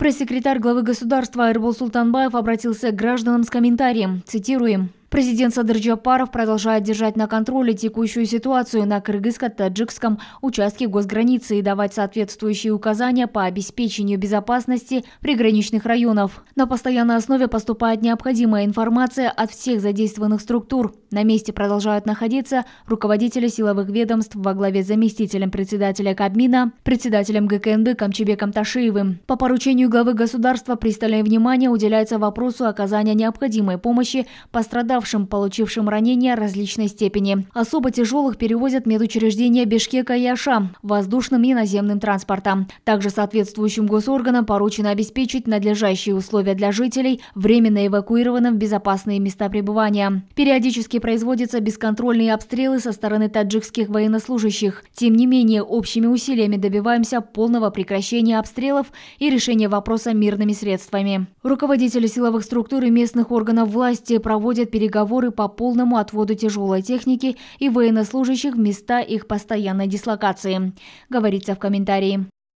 Пресс-секретарь главы государства Айрбол Султанбаев обратился к гражданам с комментарием. Цитируем. Президент Садыр Джапаров продолжает держать на контроле текущую ситуацию на кыргызско-таджикском участке госграницы и давать соответствующие указания по обеспечению безопасности приграничных районов. На постоянной основе поступает необходимая информация от всех задействованных структур. На месте продолжают находиться руководители силовых ведомств во главе с заместителем председателя Кабмина, председателем ГКНБ Камчебеком Ташиевым. По поручению главы государства пристальное внимание уделяется вопросу оказания необходимой помощи пострадавшим, получившим ранения различной степени. Особо тяжелых перевозят медучреждения Бишкека и Аша воздушным и наземным транспортом. Также соответствующим госорганам поручено обеспечить надлежащие условия для жителей, временно эвакуированным в безопасные места пребывания. Периодически производятся бесконтрольные обстрелы со стороны таджикских военнослужащих. Тем не менее, общими усилиями добиваемся полного прекращения обстрелов и решения вопроса мирными средствами. Руководители силовых структур и местных органов власти проводят переговоры по полному отводу тяжелой техники и военнослужащих в места их постоянной дислокации, говорится в комментарии.